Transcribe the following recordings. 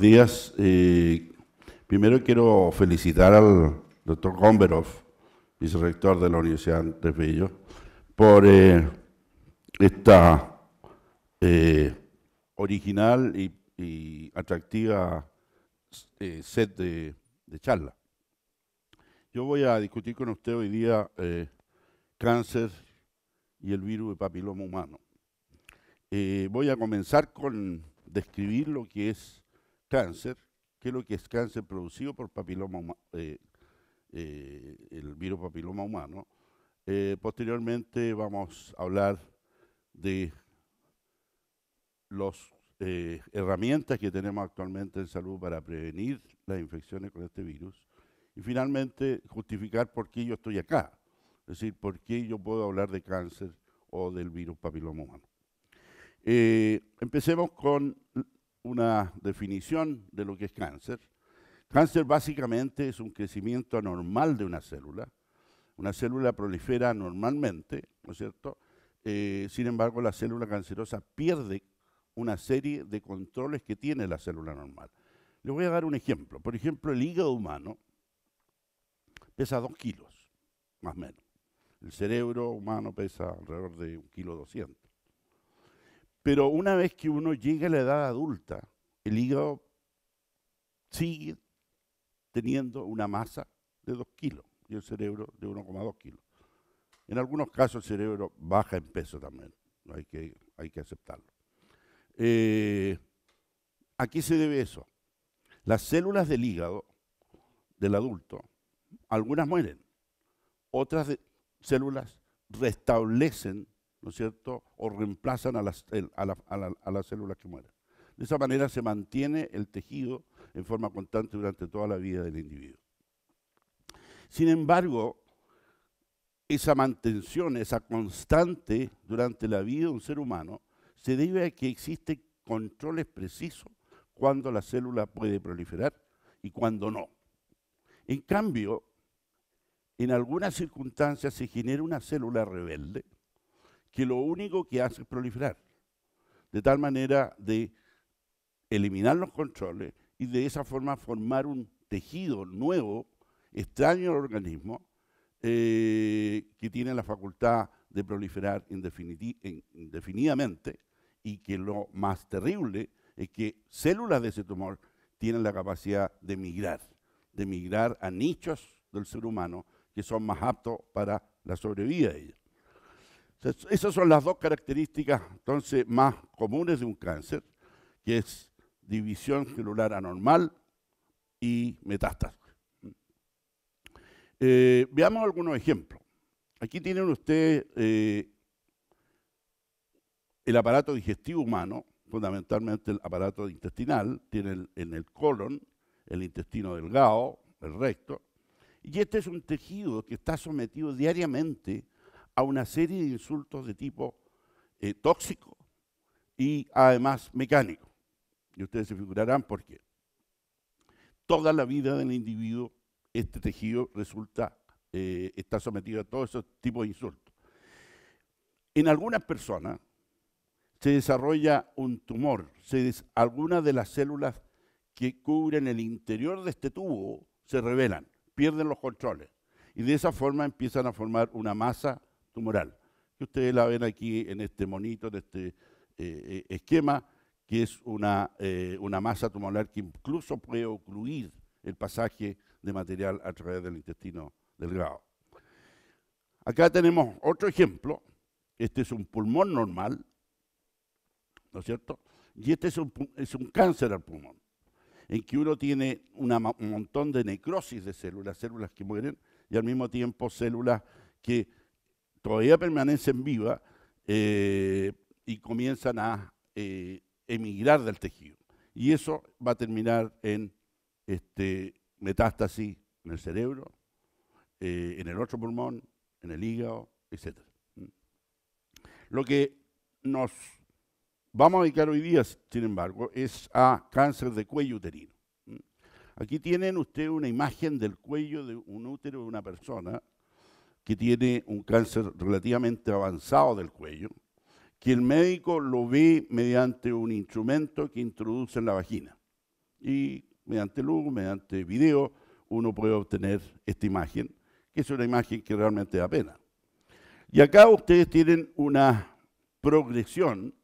días. Eh, primero quiero felicitar al doctor Gomberov, vicerector de la Universidad de Bello, por eh, esta eh, original y, atractiva set de, de, charla. Yo voy a discutir con usted hoy día cáncer y el virus de papiloma humano. voy a comenzar con describir lo que es cáncer, qué es lo que es cáncer producido por papiloma, eh, eh, el virus papiloma humano. Eh, posteriormente vamos a hablar de las herramientas que tenemos actualmente en salud para prevenir las infecciones con este virus. Y finalmente, justificar por qué yo estoy acá. Es decir, por qué yo puedo hablar de cáncer o del virus papiloma humano. empecemos con una definición de lo que es cáncer. Cáncer básicamente es un crecimiento anormal de una célula. Una célula prolifera normalmente, ¿no es cierto? Eh, sin embargo, la célula cancerosa pierde una serie de controles que tiene la célula normal. Les voy a dar un ejemplo. Por ejemplo, el hígado humano pesa 2 kilos, más o menos. El cerebro humano pesa alrededor de un kilo 200. Pero una vez que uno llega a la edad adulta, el hígado sigue teniendo una masa de 2 kilos y el cerebro de 1,2 kilos. En algunos casos el cerebro baja en peso también, hay que, hay que aceptarlo. Eh, ¿A qué se debe eso? Las células del hígado del adulto, algunas mueren, otras células restablecen ¿no es cierto? O reemplazan a las, la, a, que muere. De esa manera se mantiene el tejido en forma constante durante toda la vida del individuo. Sin embargo, esa mantención, esa constante durante la vida de un ser humano, se debe a que existen controles precisos cuando la célula puede proliferar y cuando no. En cambio, en algunas circunstancias se genera una célula rebelde que lo único que hace es proliferar. De tal manera de eliminar los controles y de esa forma formar un tejido nuevo, extraño al organismo, eh, que tiene la facultad de proliferar indefinidamente y que lo más terrible es que células de ese tumor tienen la capacidad de migrar, de migrar a nichos del ser humano que son más aptos para la sobrevida de ellos. Esas son las dos características entonces más comunes de un cáncer, que es división celular anormal y metástasis. Eh, veamos algunos ejemplos. Aquí tienen ustedes eh, el aparato digestivo humano, fundamentalmente el aparato intestinal, tiene en el colon, el intestino delgado, el recto, y este es un tejido que está sometido diariamente a una serie de insultos de tipo eh, tóxico y además mecánico. Y ustedes se figurarán por qué. Toda la vida del individuo, este tejido resulta, eh, está sometido a todos esos tipos de insultos. En algunas personas se desarrolla un tumor, se algunas de las células que cubren el interior de este tubo se revelan, pierden los controles y de esa forma empiezan a formar una masa tumoral, que ustedes la ven aquí en este monito, en este eh, eh, esquema, que es una, eh, una masa tumoral que incluso puede ocluir el pasaje de material a través del intestino delgado. Acá tenemos otro ejemplo. Este es un pulmón normal, ¿no es cierto? Y este es un, cáncer al pulmón, en que uno tiene un montón de necrosis de células, células que mueren, y al mismo tiempo células que todavía permanecen vivas eh, y comienzan a eh, emigrar del tejido. Y eso va a terminar en este, metástasis en el cerebro, eh, en el otro pulmón, en el hígado, etc. Lo que nos vamos a dedicar hoy día, sin embargo, es a cáncer de cuello uterino. Aquí tienen ustedes una imagen del cuello de un útero de una persona que tiene un cáncer relativamente avanzado del cuello, que el médico lo ve mediante un instrumento que introduce en la vagina. Y mediante luz, mediante video, uno puede obtener esta imagen, que es una imagen que realmente da pena. Y acá ustedes tienen una progresión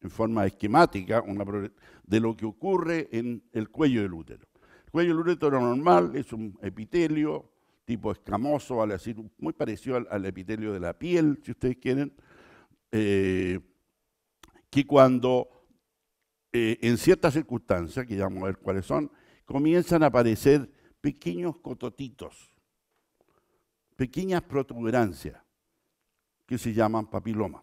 en forma esquemática de lo que ocurre en el cuello del útero. El cuello del útero normal es un epitelio tipo escamoso, decir, muy parecido al, epitelio de la piel, si ustedes quieren, eh, que cuando eh, en ciertas circunstancias, que ya vamos a ver cuáles son, comienzan a aparecer pequeños cototitos, pequeñas protuberancias, que se llaman papilomas.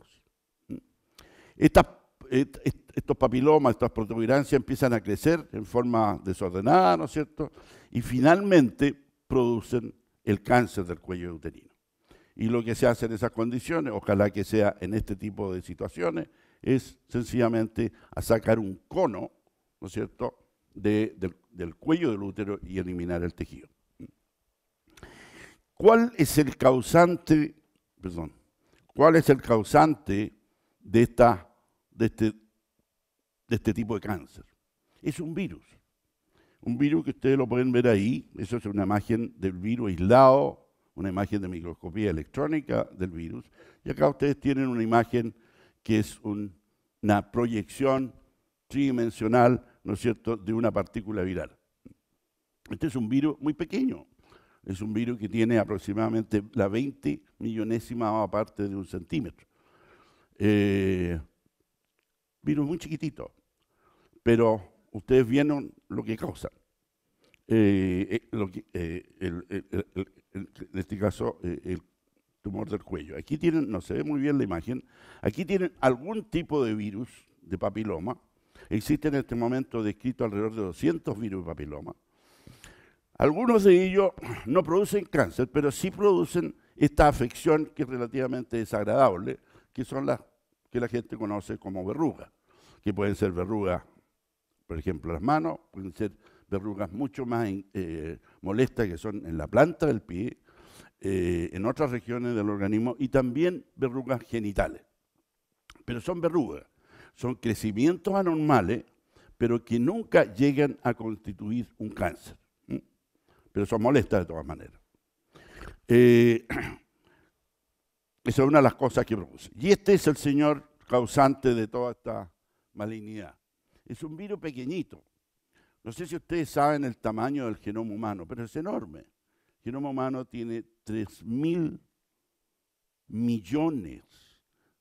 estos papilomas, estas protuberancias empiezan a crecer en forma desordenada, ¿no es cierto? Y finalmente producen el cáncer del cuello uterino. Y lo que se hace en esas condiciones, ojalá que sea en este tipo de situaciones, es sencillamente a sacar un cono, ¿no es cierto?, del, del cuello del útero y eliminar el tejido. ¿Cuál es el causante, perdón, cuál es el causante de, esta, de, este, de este tipo de cáncer? Es un virus. Un virus que ustedes lo pueden ver ahí, eso es una imagen del virus aislado, una imagen de microscopía electrónica del virus. Y acá ustedes tienen una imagen que es una proyección tridimensional, ¿no es cierto?, de una partícula viral. Este es un virus muy pequeño, es un virus que tiene aproximadamente la 20 millonésima parte de un centímetro. Eh, virus muy chiquitito, pero ustedes vieron lo que causa, en este caso, eh, el tumor del cuello. Aquí tienen, no se ve muy bien la imagen, aquí tienen algún tipo de virus de papiloma. Existen en este momento descrito alrededor de 200 virus de papiloma. Algunos de ellos no producen cáncer, pero sí producen esta afección que es relativamente desagradable, que son las que la gente conoce como verrugas, que pueden ser verrugas por ejemplo, las manos pueden ser verrugas mucho más eh, molestas que son en la planta del pie, eh, en otras regiones del organismo y también verrugas genitales. Pero son verrugas, son crecimientos anormales, pero que nunca llegan a constituir un cáncer. Pero son molestas de todas maneras. Eh, esa es una de las cosas que produce. Y este es el señor causante de toda esta malignidad. Es un virus pequeñito. No sé si ustedes saben el tamaño del genoma humano, pero es enorme. El genoma humano tiene 3 mil millones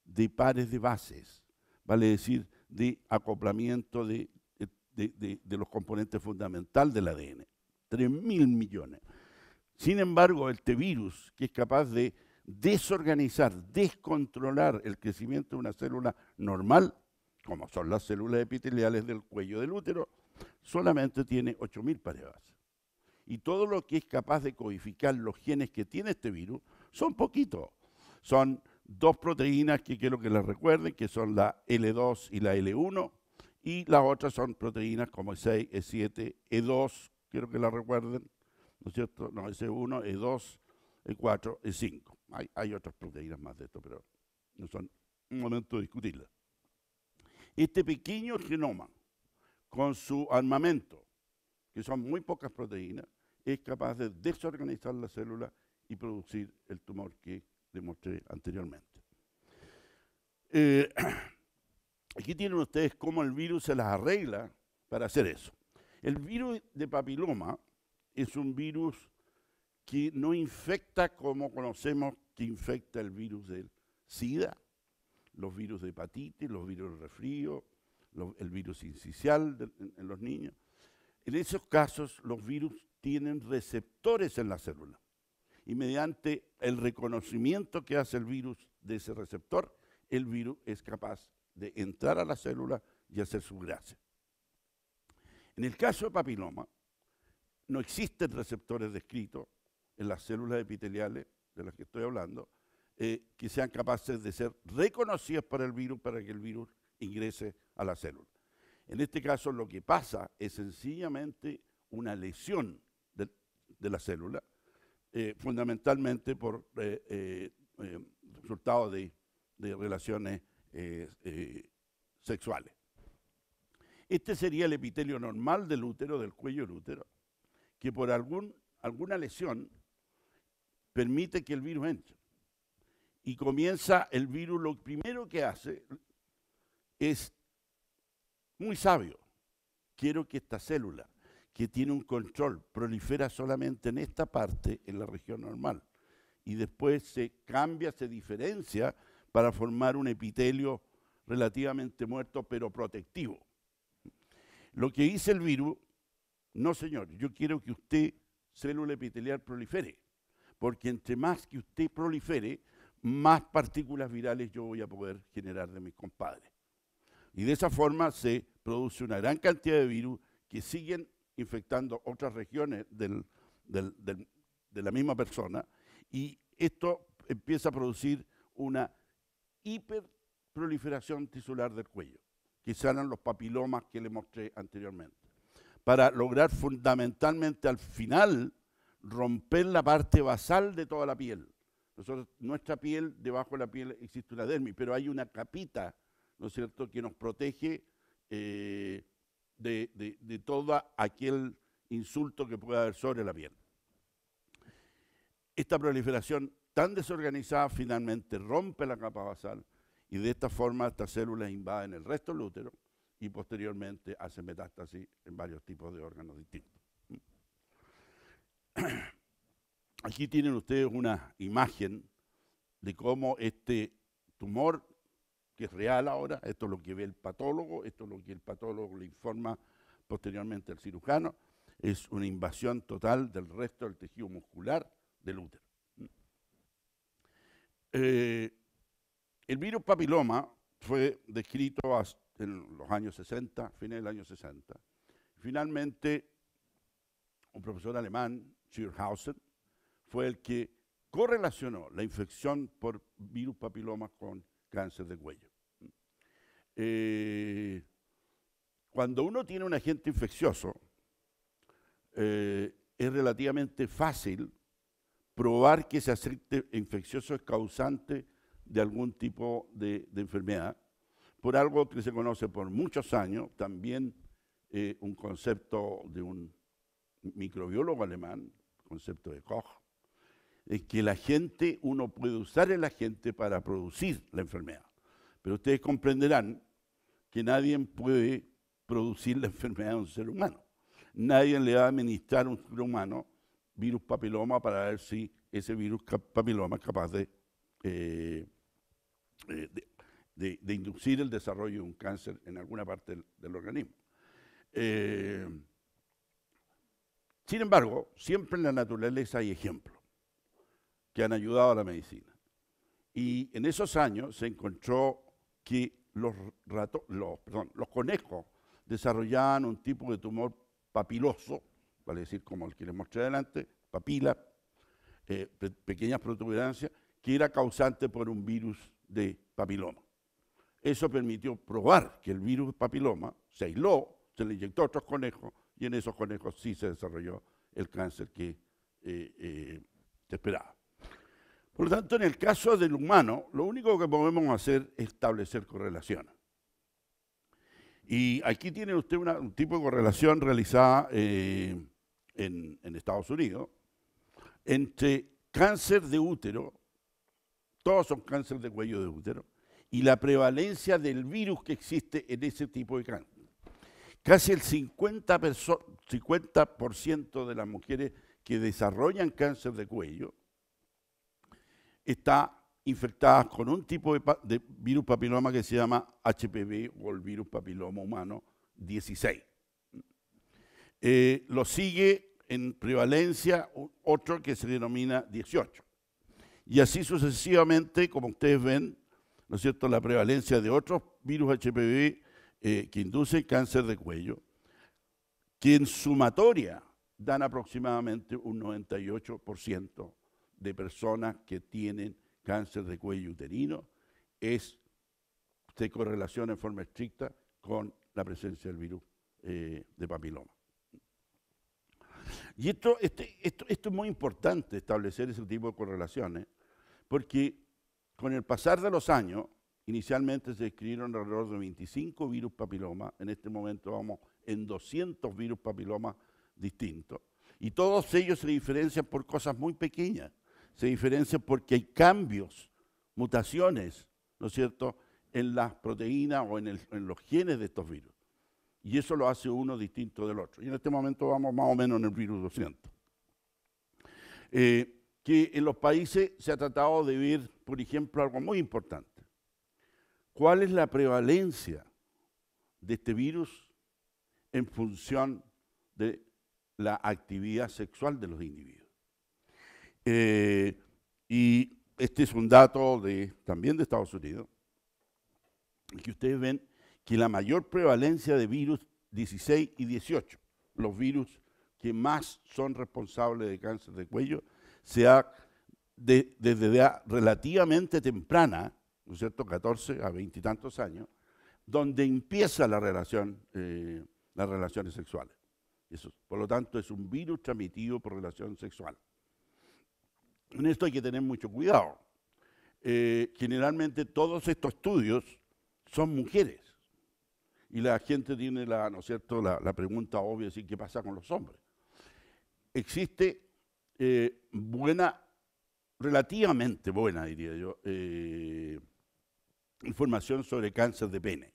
de pares de bases, vale decir, de acoplamiento de, eh, los componentes fundamentales del ADN. 3.000 mil millones. Sin embargo, este virus, que es capaz de desorganizar, descontrolar el crecimiento de una célula normal, como son las células epiteliales del cuello del útero, solamente tiene 8.000 pares Y todo lo que es capaz de codificar los genes que tiene este virus son poquitos. Son dos proteínas que quiero que las recuerden, que son la L2 y la L1, y las otras son proteínas como E6, E7, E2, quiero que las recuerden, ¿no es cierto? No, S1, E2, E4, E5. Hay, otras proteínas más de esto, pero no son un momento de discutirlas. Este pequeño genoma, con su armamento, que son muy pocas proteínas, es capaz de desorganizar la célula y producir el tumor que demostré anteriormente. Eh, aquí tienen ustedes cómo el virus se las arregla para hacer eso. El virus de papiloma es un virus que no infecta como conocemos que infecta el virus del SIDA los virus de hepatitis, los virus de resfrío, el virus incisional en, los niños. En esos casos, los virus tienen receptores en la célula y mediante el reconocimiento que hace el virus de ese receptor, el virus es capaz de entrar a la célula y hacer su gracia. En el caso de papiloma, no existen receptores descritos en las células epiteliales de las que estoy hablando, eh, que sean capaces de ser reconocidas para el virus, para que el virus ingrese a la célula. En este caso lo que pasa es sencillamente una lesión de, la célula, eh, fundamentalmente por eh, resultado de, relaciones sexuales. Este sería el epitelio normal del útero, del cuello del útero, que por alguna lesión permite que el virus entre y comienza el virus, lo primero que hace es muy sabio. Quiero que esta célula, que tiene un control, prolifera solamente en esta parte, en la región normal, y después se cambia, se diferencia para formar un epitelio relativamente muerto, pero protectivo. Lo que dice el virus, no señor, yo quiero que usted, célula epitelial, prolifere, porque entre más que usted prolifere, más partículas virales yo voy a poder generar de mis compadres. Y de esa forma se produce una gran cantidad de virus que siguen infectando otras regiones de la misma persona y esto empieza a producir una hiperproliferación tisular del cuello, que sanan los papilomas que le mostré anteriormente, para lograr fundamentalmente al final romper la parte basal de toda la piel nuestra piel, debajo de la piel existe una dermis, pero hay una capita, ¿no es cierto?, que nos protege eh, de, de todo aquel insulto que pueda haber sobre la piel. Esta proliferación tan desorganizada finalmente rompe la capa basal y de esta forma estas células invaden el resto del útero y posteriormente hacen metástasis en varios tipos de órganos distintos. Aquí tienen ustedes una imagen de cómo este tumor, que es real ahora, esto es lo que ve el patólogo, esto es lo que el patólogo le informa posteriormente al cirujano, es una invasión total del resto del tejido muscular del útero. Mm. Eh, el virus papiloma fue descrito en los años 60, fines del año 60. Finalmente, un profesor alemán, Schierhausen, fue el que correlacionó la infección por virus papiloma con cáncer de cuello. Eh, cuando uno tiene un agente infeccioso, eh, es relativamente fácil probar que ese aceite infeccioso es causante de algún tipo de, enfermedad, por algo que se conoce por muchos años, también eh, un concepto de un microbiólogo alemán, concepto de Koch, es que la gente, uno puede usar el agente para producir la enfermedad. Pero ustedes comprenderán que nadie puede producir la enfermedad de un ser humano. Nadie le va a administrar a un ser humano virus papiloma para ver si ese virus papiloma es capaz eh, eh, de, inducir el desarrollo de un cáncer en alguna parte del, organismo. Eh, sin embargo, siempre en la naturaleza hay ejemplos que han ayudado a la medicina. Y en esos años se encontró que los, los, conejos desarrollaban un tipo de tumor papiloso, vale decir, como el que les mostré adelante, papila, eh, pequeñas protuberancias, que era causante por un virus de papiloma. Eso permitió probar que el virus papiloma se aisló, se le inyectó a otros conejos y en esos conejos sí se desarrolló el cáncer que eh, eh, se esperaba. Por lo tanto, en el caso del humano, lo único que podemos hacer es establecer correlaciones. Y aquí tiene usted un tipo de correlación realizada eh, en, Estados Unidos entre cáncer de útero, todos son cáncer de cuello de útero, y la prevalencia del virus que existe en ese tipo de cáncer. Casi el 50 de las mujeres que desarrollan cáncer de cuello está infectada con un tipo de, virus papiloma que se llama HPV o el virus papiloma humano 16. Eh, lo sigue en prevalencia otro que se denomina 18. Y así sucesivamente, como ustedes ven, ¿no es cierto?, la prevalencia de otros virus HPV eh, que inducen cáncer de cuello, que en sumatoria dan aproximadamente un 98% de personas que tienen cáncer de cuello uterino es, se correlaciona en forma estricta con la presencia del virus eh, de papiloma. Y esto, este, esto, esto es muy importante establecer ese tipo de correlaciones, porque con el pasar de los años, inicialmente se describieron alrededor de 25 virus papiloma, en este momento vamos en 200 virus papiloma distintos, y todos ellos se diferencian por cosas muy pequeñas se diferencia porque hay cambios, mutaciones, ¿no es cierto?, en las proteínas o en, los genes de estos virus. Y eso lo hace uno distinto del otro. Y en este momento vamos más o menos en el virus 200. Eh, que en los países se ha tratado de ver, por ejemplo, algo muy importante. ¿Cuál es la prevalencia de este virus en función de la actividad sexual de los individuos? Eh, y este es un dato de, también de Estados Unidos, que ustedes ven que la mayor prevalencia de virus 16 y 18, los virus que más son responsables de cáncer de cuello, se ha desde relativamente temprana, ¿no es cierto?, 14 a 20 y tantos años, donde empieza la relación, eh, las relaciones sexuales. por lo tanto, es un virus transmitido por relación sexual. En esto hay que tener mucho cuidado. Eh, generalmente todos estos estudios son mujeres. Y la gente tiene la, ¿no es cierto? la, pregunta obvia, decir, ¿qué pasa con los hombres? Existe eh, buena, relativamente buena, diría yo, eh, información sobre cáncer de pene,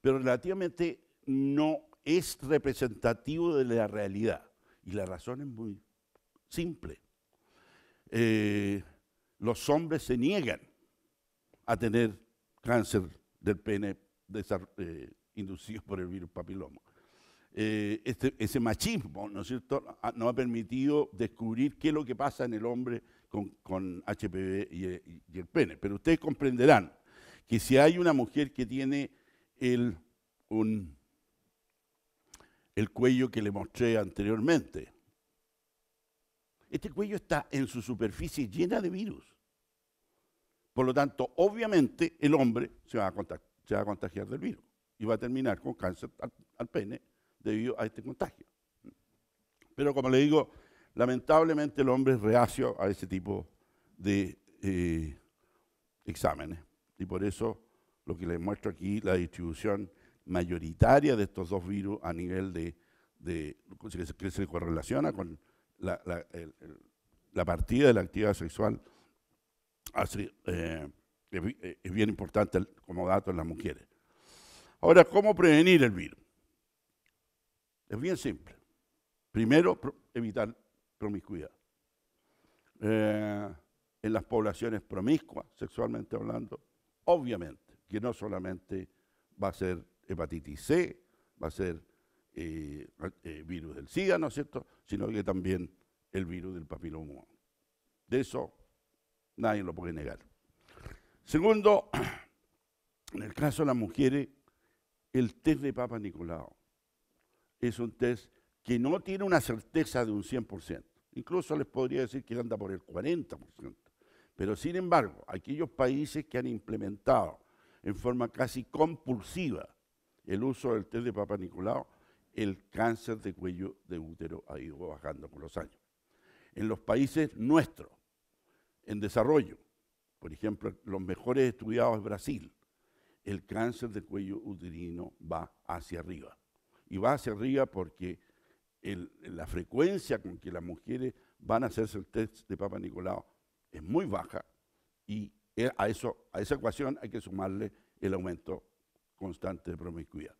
pero relativamente no es representativo de la realidad. Y la razón es muy simple. Eh, los hombres se niegan a tener cáncer del pene eh, inducido por el virus papiloma. Eh, este, ese machismo, ¿no es cierto?, nos ha permitido descubrir qué es lo que pasa en el hombre con, HPV y, el pene. Pero ustedes comprenderán que si hay una mujer que tiene el, el cuello que le mostré anteriormente, este cuello está en su superficie llena de virus. Por lo tanto, obviamente el hombre se va a, contagiar, del virus y va a terminar con cáncer al, pene debido a este contagio. Pero como le digo, lamentablemente el hombre es reacio a ese tipo de eh, exámenes. Y por eso lo que les muestro aquí, la distribución mayoritaria de estos dos virus a nivel de, de se correlaciona con la, la, la partida de la actividad sexual eh, eh, es bien importante como dato en las mujeres. Ahora, ¿cómo prevenir el virus? Es bien simple. Primero, evitar promiscuidad. Eh, en las poblaciones promiscuas, sexualmente hablando, obviamente, que no solamente va a ser hepatitis C, va a ser eh, eh, virus del SIDA, ¿no es cierto?, sino que también el virus del papiloma De eso nadie lo puede negar. Segundo, en el caso de las mujeres, el test de Papa Nicolau es un test que no tiene una certeza de un 100%. Incluso les podría decir que anda por el 40%. Pero sin embargo, aquellos países que han implementado en forma casi compulsiva el uso del test de Papa Nicolau el cáncer de cuello de útero ha ido bajando con los años. En los países nuestros, en desarrollo, por ejemplo, los mejores estudiados es Brasil, el cáncer de cuello uterino va hacia arriba. Y va hacia arriba porque la frecuencia con que las mujeres van a hacerse el test de Papa Nicolau es muy baja y eh, a, eso, a esa ecuación hay que sumarle el aumento constante de promiscuidad.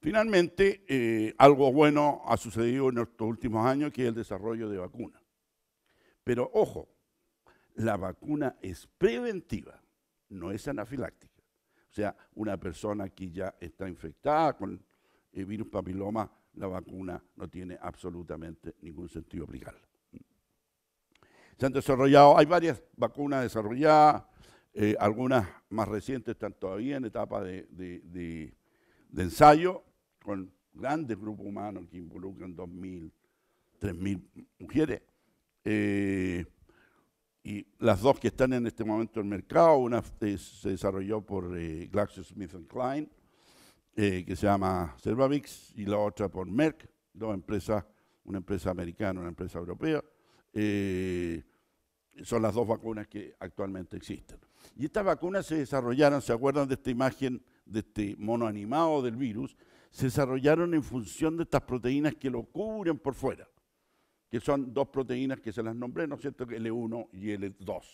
Finalmente, eh, algo bueno ha sucedido en estos últimos años, que es el desarrollo de vacunas. Pero ojo, la vacuna es preventiva, no es anafiláctica. O sea, una persona que ya está infectada con el eh, virus papiloma, la vacuna no tiene absolutamente ningún sentido aplicarla. Se han desarrollado, hay varias vacunas desarrolladas, eh, algunas más recientes están todavía en etapa de ensayo, con grandes grupos humanos que involucran 2.000, 3.000 mujeres. Eh, y las dos que están en este momento en el mercado, una eh, se desarrolló por eh, GlaxoSmithKline, que se llama Cervavix, y la otra por Merck, dos empresas, una empresa americana, una empresa europea. son las dos vacunas que actualmente existen. Y estas vacunas se desarrollaron, ¿se acuerdan de esta imagen de este mono animado del virus? se desarrollaron en función de estas proteínas que lo cubren por fuera, que son dos proteínas que se las nombré, ¿no es cierto? L1 y L2.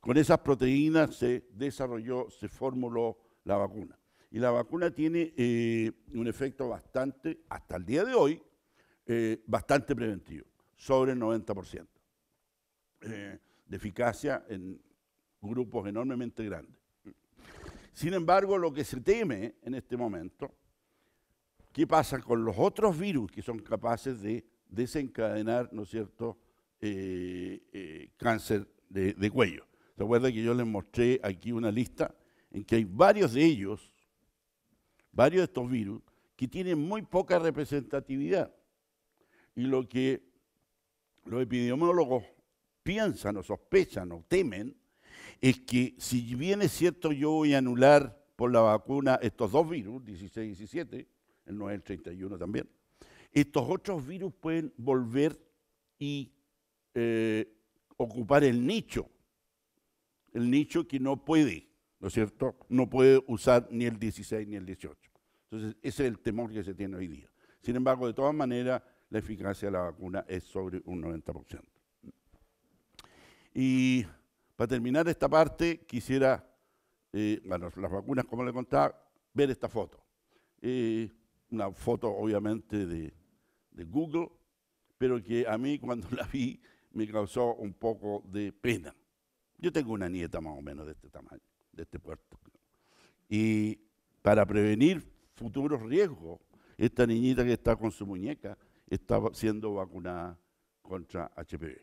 Con esas proteínas se desarrolló, se formuló la vacuna. Y la vacuna tiene eh, un efecto bastante, hasta el día de hoy, eh, bastante preventivo, sobre el 90%, eh, de eficacia en grupos enormemente grandes. Sin embargo, lo que se teme en este momento ¿Qué pasa con los otros virus que son capaces de desencadenar, ¿no es cierto?, eh, eh, cáncer de, cuello. ¿Se acuerdan que yo les mostré aquí una lista en que hay varios de ellos, varios de estos virus, que tienen muy poca representatividad? Y lo que los epidemiólogos piensan o sospechan o temen es que si bien es cierto yo voy a anular por la vacuna estos dos virus, 16 y 17, el 9 el 31 también, estos otros virus pueden volver y eh, ocupar el nicho, el nicho que no puede, ¿no es cierto? No puede usar ni el 16 ni el 18. Entonces, ese es el temor que se tiene hoy día. Sin embargo, de todas maneras, la eficacia de la vacuna es sobre un 90%. Y para terminar esta parte, quisiera, eh, bueno, las vacunas, como le contaba, ver esta foto. Eh, una foto obviamente de, Google, pero que a mí cuando la vi me causó un poco de pena. Yo tengo una nieta más o menos de este tamaño, de este puerto. Y para prevenir futuros riesgos, esta niñita que está con su muñeca está siendo vacunada contra HPV.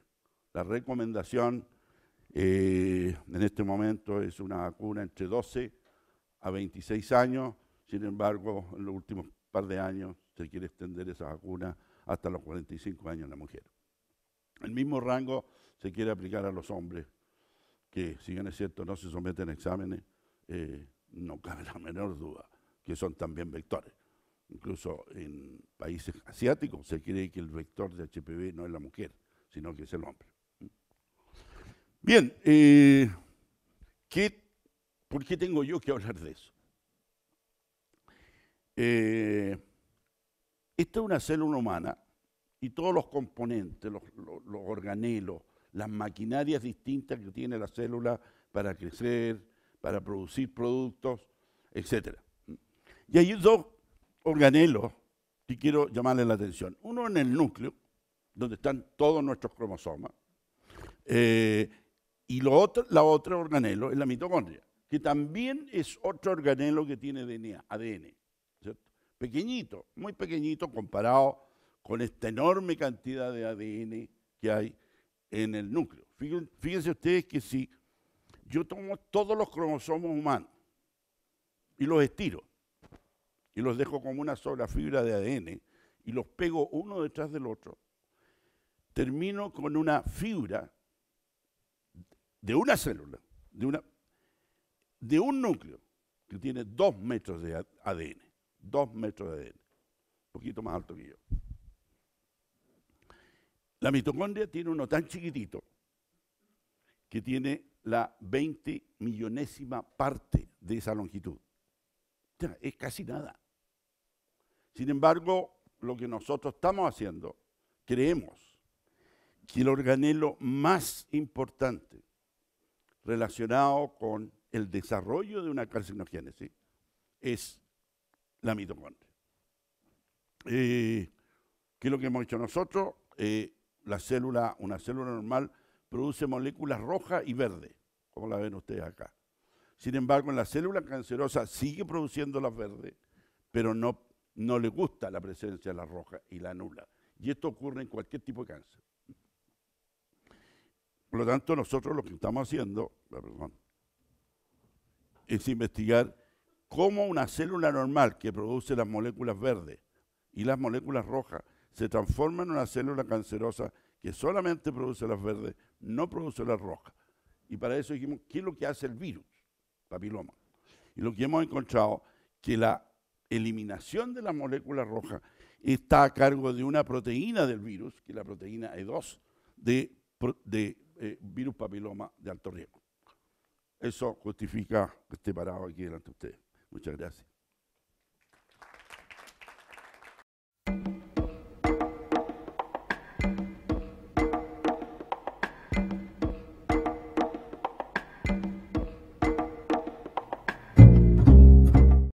La recomendación eh, en este momento es una vacuna entre 12 a 26 años, sin embargo, en los últimos par de años se quiere extender esa vacuna hasta los 45 años en la mujer. El mismo rango se quiere aplicar a los hombres, que si bien es cierto no se someten a exámenes, eh, no cabe la menor duda que son también vectores. Incluso en países asiáticos se cree que el vector de HPV no es la mujer, sino que es el hombre. Bien, eh, ¿por qué tengo yo que hablar de eso? Eh, esta es una célula humana y todos los componentes, los, organelos, las maquinarias distintas que tiene la célula para crecer, para producir productos, etc. Y hay dos organelos que quiero llamarle la atención. Uno en el núcleo, donde están todos nuestros cromosomas, eh, y la otra organelo es la mitocondria, que también es otro organelo que tiene ADN pequeñito, muy pequeñito comparado con esta enorme cantidad de ADN que hay en el núcleo. Fíjense ustedes que si yo tomo todos los cromosomas humanos y los estiro y los dejo como una sola fibra de ADN y los pego uno detrás del otro, termino con una fibra de una célula, de, de un núcleo que tiene dos metros de ADN dos metros de él, un poquito más alto que yo. La mitocondria tiene uno tan chiquitito que tiene la 20 millonésima parte de esa longitud. es casi nada. Sin embargo, lo que nosotros estamos haciendo, creemos que el organelo más importante relacionado con el desarrollo de una carcinogénesis es la mitocondria. Eh, ¿Qué es lo que hemos hecho nosotros? Eh, la célula, una célula normal produce moléculas rojas y verdes, como la ven ustedes acá. Sin embargo, en la célula cancerosa sigue produciendo las verdes, pero no, no le gusta la presencia de las rojas y la nula. Y esto ocurre en cualquier tipo de cáncer. Por lo tanto, nosotros lo que estamos haciendo, perdón, es investigar cómo una célula normal que produce las moléculas verdes y las moléculas rojas se transforma en una célula cancerosa que solamente produce las verdes, no produce las rojas. Y para eso dijimos, ¿qué es lo que hace el virus? Papiloma. Y lo que hemos encontrado, que la eliminación de las moléculas rojas está a cargo de una proteína del virus, que es la proteína E2, de, eh, virus papiloma de alto riesgo. Eso justifica este parado aquí delante de ustedes. Muchas gracias.